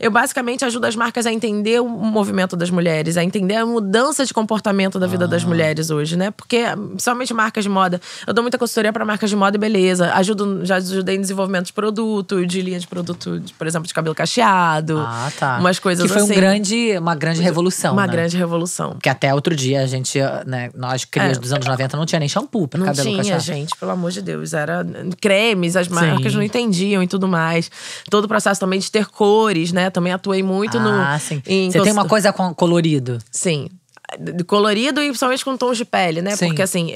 Eu basicamente ajudo as marcas a entender o movimento das mulheres, a entender a mudança de comportamento da vida ah. das mulheres hoje, né? Porque, principalmente marcas de moda, eu dou muita consultoria para marcas de moda e beleza. Ajudo, já ajudei em desenvolvimento de produto, de linha de produto, de, por exemplo, de cabelo cacheado. Ah, tá. Umas coisas que foi assim. Um grande, uma grande revolução. Uma né? grande revolução. Que até outro dia a gente, né, nós crias é, dos anos 90 não tinha nem shampoo para cabelo tinha, cacheado. Não tinha, gente, pelo amor de Deus. Era cremes, as marcas Sim. não entendiam e tudo mais. Todo o processo também de ter cores, né? Também atuei muito ah, no. Ah, sim. Você tem uma coisa com colorido? Sim. Colorido e principalmente com tons de pele, né? Sim. Porque assim,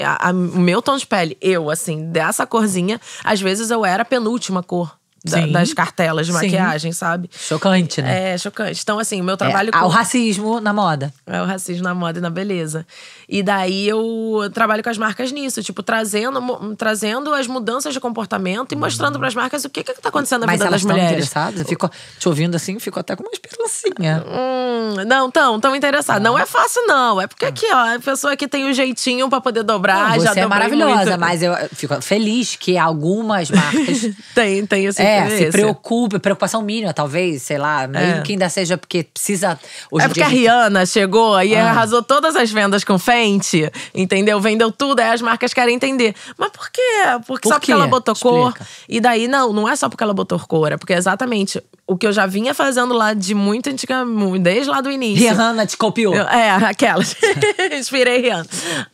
o meu tom de pele, eu, assim, dessa corzinha, às vezes eu era a penúltima cor da, das cartelas de maquiagem, Sim. sabe? Chocante, né? É, chocante. Então, assim, o meu trabalho. É, ah, com... O racismo na moda. É, o racismo na moda e na beleza. E daí eu trabalho com as marcas nisso, tipo, trazendo, trazendo as mudanças de comportamento e mostrando uhum. para as marcas o que, que tá acontecendo na Mas vida das mulheres. interessadas? Eu fico te ouvindo assim, fico até com uma espelancinha. Hum, não, tão, tão interessada. Ah. Não é fácil, não. É porque aqui, ó, a pessoa que tem o um jeitinho para poder dobrar. Não, você já é maravilhosa, muito. mas eu fico feliz que algumas marcas. tem, tem esse. É, é, é se preocupa, preocupação mínima, talvez, sei lá. Mesmo é. que ainda seja porque precisa. Hoje é porque a gente... Rihanna chegou e ah. arrasou todas as vendas com Fenty, entendeu? Vendeu tudo, aí as marcas querem entender. Mas por quê? Porque por só quê? porque ela botou Explica. cor. E daí, não, não é só porque ela botou cor, é porque exatamente o que eu já vinha fazendo lá de muito antigamente, desde lá do início. Rihanna te copiou. Eu, é, aquelas. Inspirei Rihanna.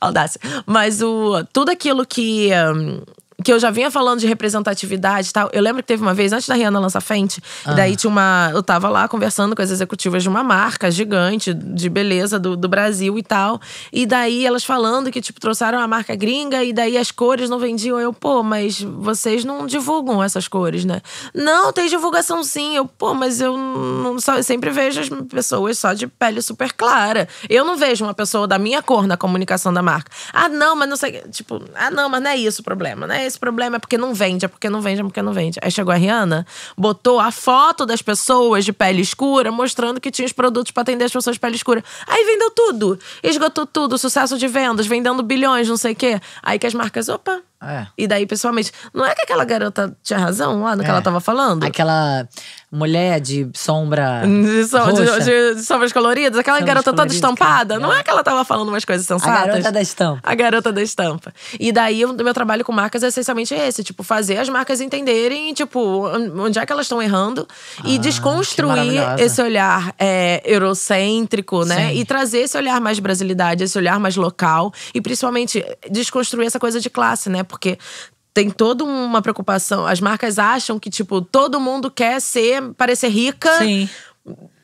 Audácia. Mas o, tudo aquilo que. Um, que eu já vinha falando de representatividade e tal. Eu lembro que teve uma vez, antes da Rihanna lançar frente, ah. daí tinha uma. Eu tava lá conversando com as executivas de uma marca gigante de beleza do, do Brasil e tal. E daí elas falando que, tipo, trouxeram a marca gringa e daí as cores não vendiam. Eu, pô, mas vocês não divulgam essas cores, né? Não, tem divulgação sim. Eu, pô, mas eu não só, eu sempre vejo as pessoas só de pele super clara. Eu não vejo uma pessoa da minha cor na comunicação da marca. Ah, não, mas não sei. Tipo, ah, não, mas não é isso o problema, né? esse problema é porque não vende, é porque não vende, é porque não vende. Aí chegou a Rihanna, botou a foto das pessoas de pele escura, mostrando que tinha os produtos para atender as pessoas de pele escura. Aí vendeu tudo, esgotou tudo, sucesso de vendas, vendendo bilhões, não sei o quê. Aí que as marcas, opa, é. E daí, pessoalmente, não é que aquela garota tinha razão lá no é. que ela tava falando? Aquela mulher de sombra. De, roxa. de, de sombras coloridas, aquela sombras garota toda estampada. Cara. Não é que ela tava falando umas coisas sensatas. A garota da estampa. A garota da estampa. E daí o meu trabalho com marcas é essencialmente esse: tipo, fazer as marcas entenderem, tipo, onde é que elas estão errando ah, e desconstruir esse olhar é, eurocêntrico, né? Sim. E trazer esse olhar mais brasilidade, esse olhar mais local e principalmente desconstruir essa coisa de classe, né? Porque tem toda uma preocupação. As marcas acham que, tipo, todo mundo quer ser, parecer rica. Sim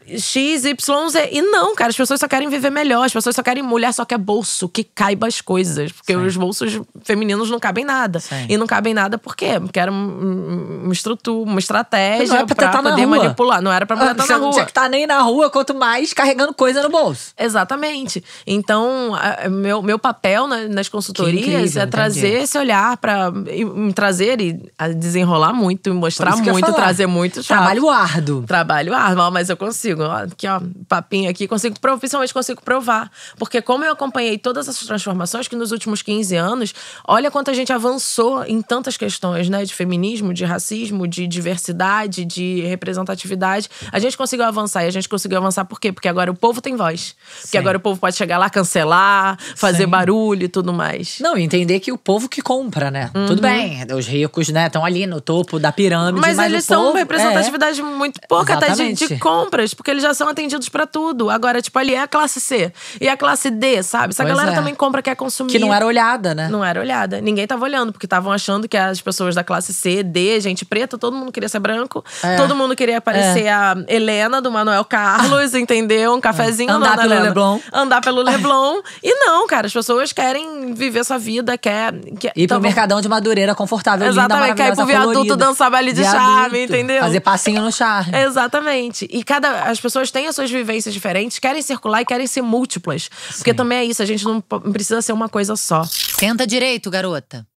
X, Y, Z. E não, cara, as pessoas só querem viver melhor, as pessoas só querem mulher só quer bolso, que caiba as coisas. Porque Sim. os bolsos femininos não cabem nada. Sim. E não cabem nada por quê? Porque era uma estrutura, uma estratégia não era pra, pra poder manipular. Não era pra mulher ah, estar na rua. Não tinha que estar tá nem na rua, quanto mais carregando coisa no bolso. Exatamente. Então, meu, meu papel nas consultorias incrível, é trazer entendi. esse olhar pra me trazer e desenrolar muito, mostrar muito, trazer muito. Trabalho árduo. Trabalho árduo, mas eu consigo consigo, aqui ó, papinho aqui, consigo provar, consigo provar. Porque como eu acompanhei todas essas transformações que nos últimos 15 anos, olha quanto a gente avançou em tantas questões, né? De feminismo, de racismo, de diversidade, de representatividade. A gente conseguiu avançar e a gente conseguiu avançar por quê? Porque agora o povo tem voz. Sim. Porque agora o povo pode chegar lá, cancelar, fazer Sim. barulho e tudo mais. Não, entender que o povo que compra, né? Uhum. Tudo bem, os ricos, né, estão ali no topo da pirâmide. Mas, mas eles são povo, uma é. representatividade é. muito pouca, Exatamente. Tá, até de, de compras porque eles já são atendidos para tudo. Agora, tipo, ali é a classe C e a classe D, sabe? Essa pois galera é. também compra, quer consumir. Que não era olhada, né? Não era olhada. Ninguém tava olhando, porque estavam achando que as pessoas da classe C, D, gente preta, todo mundo queria ser branco, é. todo mundo queria parecer é. a Helena do Manuel Carlos, é. entendeu? Um cafezinho Andar não, pelo Helena. Leblon. Andar pelo Leblon. E não, cara, as pessoas querem viver sua vida, quer. quer ir então, pro mercadão de madureira confortável, Exatamente, quer ir pro viaduto colorida. dançar baile de viaduto, charme, entendeu? Fazer passinho no charme. Exatamente. E cada as pessoas têm as suas vivências diferentes, querem circular e querem ser múltiplas. Sim. Porque também é isso, a gente não precisa ser uma coisa só. Senta direito, garota.